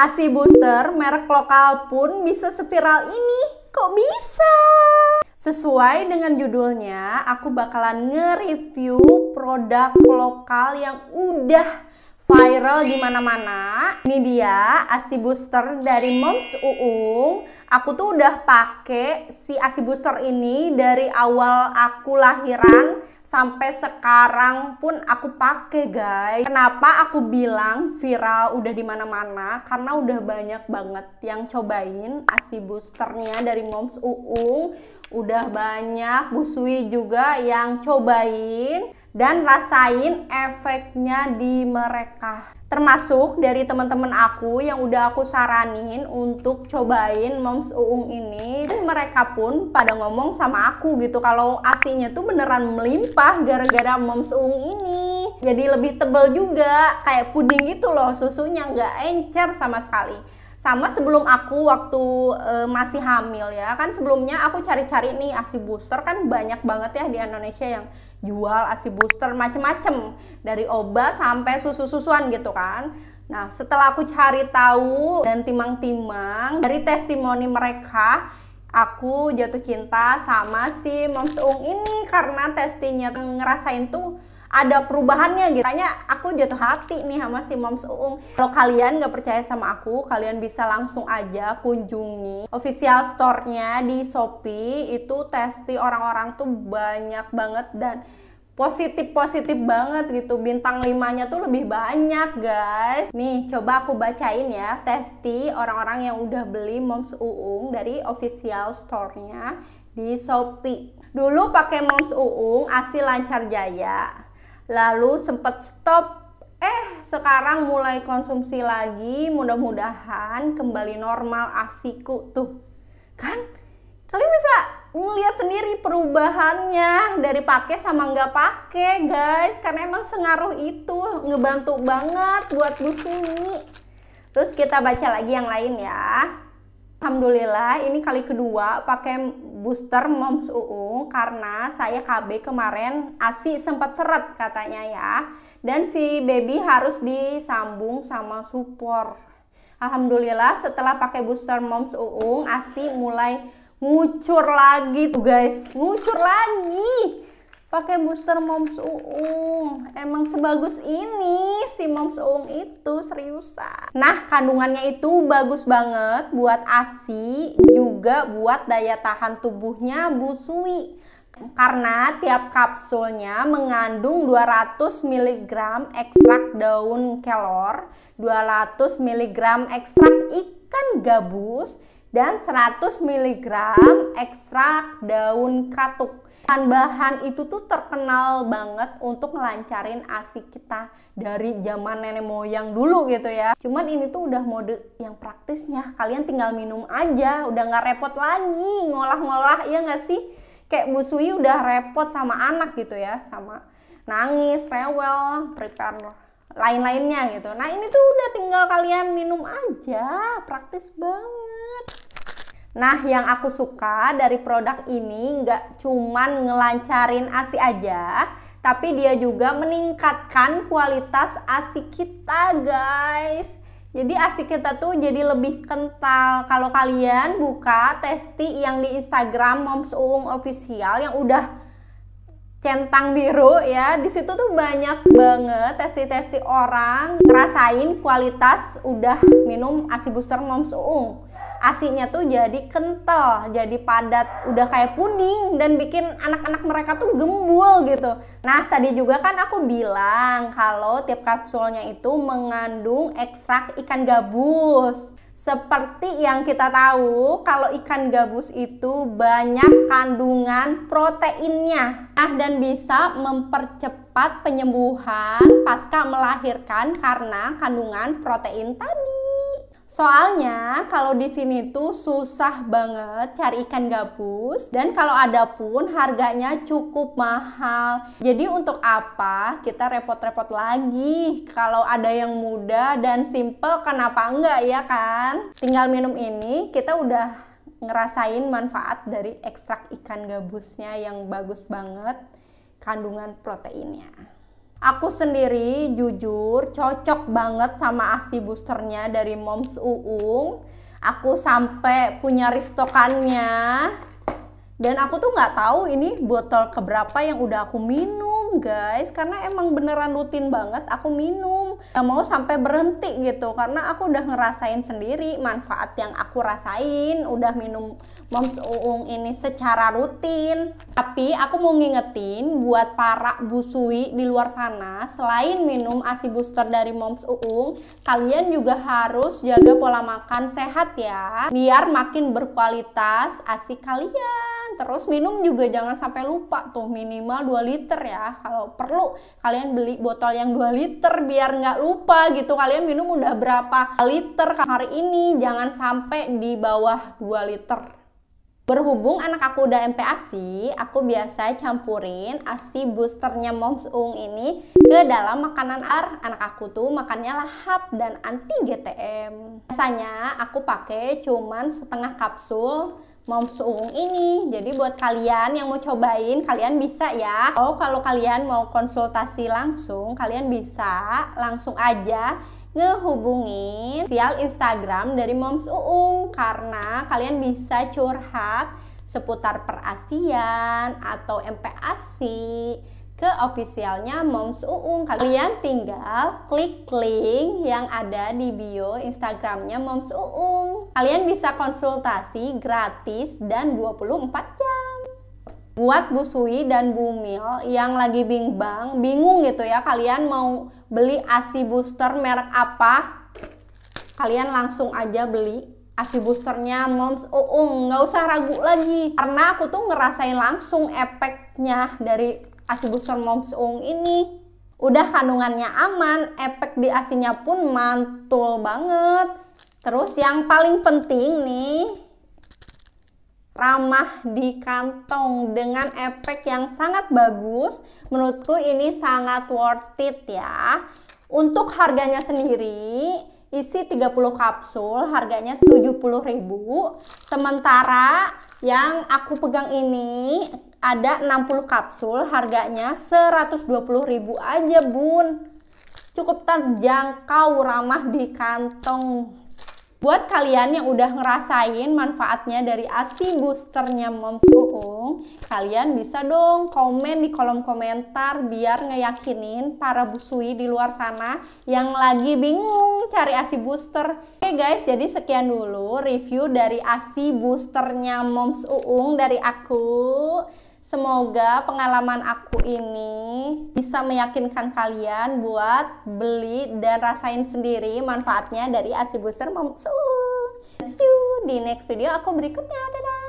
ASI booster merek lokal pun bisa seviral ini. Kok bisa? Sesuai dengan judulnya, aku bakalan nge-review produk lokal yang udah viral di mana-mana. Ini dia ASI booster dari Moms Uung. Aku tuh udah pake si ASI booster ini dari awal aku lahiran sampai sekarang pun aku pakai guys. Kenapa aku bilang viral udah di mana-mana? Karena udah banyak banget yang cobain ASI boosternya dari Moms Uung. Udah banyak busui juga yang cobain dan rasain efeknya di mereka termasuk dari teman-teman aku yang udah aku saranin untuk cobain moms uung ini dan mereka pun pada ngomong sama aku gitu kalau asinya tuh beneran melimpah gara-gara moms uung ini jadi lebih tebel juga kayak puding gitu loh susunya nggak encer sama sekali sama sebelum aku waktu e, masih hamil ya kan sebelumnya aku cari-cari nih asi booster kan banyak banget ya di Indonesia yang jual asi booster macem-macem dari obat sampai susu-susuan gitu kan nah setelah aku cari tahu dan timang-timang dari testimoni mereka aku jatuh cinta sama si Moms ini karena testinya ngerasain tuh ada perubahannya gitu. Tanya aku jatuh hati nih sama si Moms Uung. Kalau kalian nggak percaya sama aku, kalian bisa langsung aja kunjungi official store-nya di Shopee. Itu testi orang-orang tuh banyak banget dan positif-positif banget gitu bintang limanya tuh lebih banyak guys nih coba aku bacain ya testi orang-orang yang udah beli Moms Uung dari official store-nya di Shopee dulu pakai Moms Uung asli lancar jaya lalu sempat stop eh sekarang mulai konsumsi lagi mudah-mudahan kembali normal asiku tuh kan kalian bisa ngeliat sendiri perubahannya dari pakai sama nggak pakai guys karena emang sengaruh itu ngebantu banget buat bu terus kita baca lagi yang lain ya Alhamdulillah ini kali kedua pakai booster Moms UU karena saya KB kemarin ASI sempat seret katanya ya. Dan si baby harus disambung sama support. Alhamdulillah setelah pakai booster Moms UU ASI mulai ngucur lagi tuh guys. Ngucur lagi pakai booster moms uung emang sebagus ini si moms uung itu seriusan nah kandungannya itu bagus banget buat asi juga buat daya tahan tubuhnya busui. karena tiap kapsulnya mengandung 200 mg ekstrak daun kelor, 200 mg ekstrak ikan gabus, dan 100 mg ekstrak daun katuk. Bahan-bahan itu tuh terkenal banget untuk ngelancarin asi kita dari zaman nenek moyang dulu gitu ya. Cuman ini tuh udah mode yang praktisnya. Kalian tinggal minum aja, udah nggak repot lagi ngolah-ngolah, ya nggak sih? Kayak Bu Sui udah repot sama anak gitu ya, sama nangis, rewel, prepare lain-lainnya gitu. Nah ini tuh udah tinggal kalian minum aja, praktis banget. Nah, yang aku suka dari produk ini nggak cuman ngelancarin ASI aja, tapi dia juga meningkatkan kualitas ASI kita, guys. Jadi ASI kita tuh jadi lebih kental. Kalau kalian buka testi yang di Instagram Moms Uung Official yang udah centang biru ya, di situ tuh banyak banget testi-testi orang ngerasain kualitas udah minum ASI booster Moms Uung asinya tuh jadi kental, jadi padat, udah kayak puding dan bikin anak-anak mereka tuh gembul gitu. Nah, tadi juga kan aku bilang kalau tiap kapsulnya itu mengandung ekstrak ikan gabus. Seperti yang kita tahu, kalau ikan gabus itu banyak kandungan proteinnya. Nah, dan bisa mempercepat penyembuhan pasca melahirkan karena kandungan protein tadi. Soalnya kalau di sini tuh susah banget cari ikan gabus dan kalau ada pun harganya cukup mahal. Jadi untuk apa kita repot-repot lagi? Kalau ada yang mudah dan simple kenapa enggak ya kan? Tinggal minum ini kita udah ngerasain manfaat dari ekstrak ikan gabusnya yang bagus banget kandungan proteinnya. Aku sendiri jujur cocok banget sama ASI boosternya dari Moms Uung. Aku sampai punya restokannya Dan aku tuh nggak tahu ini botol keberapa yang udah aku minum guys karena emang beneran rutin banget aku minum Gak mau sampai berhenti gitu karena aku udah ngerasain sendiri manfaat yang aku rasain udah minum Moms Uung ini secara rutin. Tapi aku mau ngingetin buat para busui di luar sana, selain minum ASI booster dari Moms Uung, kalian juga harus jaga pola makan sehat ya, biar makin berkualitas ASI kalian. Terus minum juga jangan sampai lupa tuh minimal 2 liter ya. Kalau perlu kalian beli botol yang 2 liter biar nggak lupa gitu. Kalian minum udah berapa liter hari ini, jangan sampai di bawah 2 liter Berhubung anak aku udah MPASI, aku biasa campurin ASI boosternya Moms Ung ini ke dalam makanan AR. Anak aku tuh makannya lahap dan anti GTM. Biasanya aku pakai cuman setengah kapsul Moms Ung ini. Jadi buat kalian yang mau cobain, kalian bisa ya. Oh, kalau kalian mau konsultasi langsung, kalian bisa langsung aja ngehubungin sial Instagram dari Moms Uung karena kalian bisa curhat seputar perasian atau MPASI ke officialnya Moms Uung. Kalian tinggal klik link yang ada di bio Instagramnya Moms Uung. Kalian bisa konsultasi gratis dan 24 jam buat Bu Sui dan Bu Mil yang lagi bingung, bingung gitu ya kalian mau beli ASI booster merek apa? Kalian langsung aja beli ASI boosternya Moms Uung, nggak usah ragu lagi karena aku tuh ngerasain langsung efeknya dari ASI booster Moms Uung ini. Udah kandungannya aman, efek di asinya pun mantul banget. Terus yang paling penting nih, ramah di kantong dengan efek yang sangat bagus. Menurutku ini sangat worth it ya. Untuk harganya sendiri isi 30 kapsul harganya 70.000. Sementara yang aku pegang ini ada 60 kapsul harganya 120.000 aja, Bun. Cukup terjangkau ramah di kantong. Buat kalian yang udah ngerasain manfaatnya dari ASI boosternya Moms Uung, kalian bisa dong komen di kolom komentar biar ngeyakinin para busui di luar sana yang lagi bingung cari ASI booster. Oke guys, jadi sekian dulu review dari ASI boosternya Moms Uung dari aku. Semoga pengalaman aku ini bisa meyakinkan kalian buat beli dan rasain sendiri manfaatnya dari Arsi Booster Momsu. See you di next video aku berikutnya. Dadah!